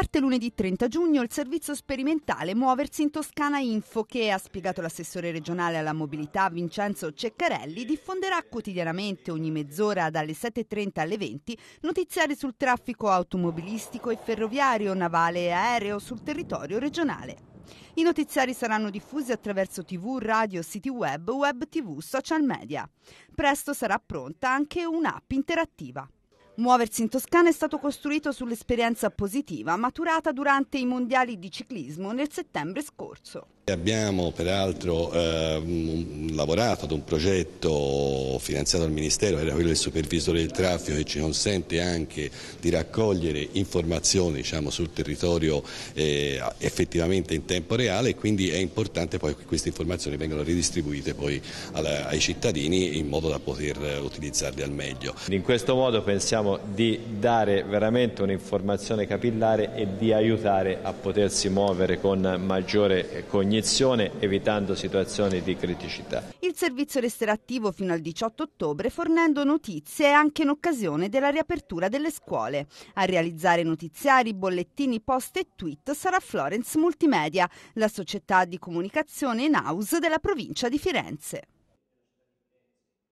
parte lunedì 30 giugno il servizio sperimentale Muoversi in Toscana Info che, ha spiegato l'assessore regionale alla mobilità Vincenzo Ceccarelli, diffonderà quotidianamente ogni mezz'ora dalle 7.30 alle 20 notiziari sul traffico automobilistico e ferroviario, navale e aereo sul territorio regionale. I notiziari saranno diffusi attraverso TV, radio, siti web, web TV, social media. Presto sarà pronta anche un'app interattiva. Muoversi in Toscana è stato costruito sull'esperienza positiva maturata durante i mondiali di ciclismo nel settembre scorso. Abbiamo peraltro eh, lavorato ad un progetto finanziato dal Ministero, era quello del supervisore del traffico che ci consente anche di raccogliere informazioni diciamo, sul territorio eh, effettivamente in tempo reale e quindi è importante poi che queste informazioni vengano ridistribuite poi alla, ai cittadini in modo da poter utilizzarle al meglio. In questo modo pensiamo cerchiamo di dare veramente un'informazione capillare e di aiutare a potersi muovere con maggiore cognizione evitando situazioni di criticità. Il servizio resterà attivo fino al 18 ottobre fornendo notizie anche in occasione della riapertura delle scuole. A realizzare notiziari, bollettini, post e tweet sarà Florence Multimedia, la società di comunicazione in house della provincia di Firenze.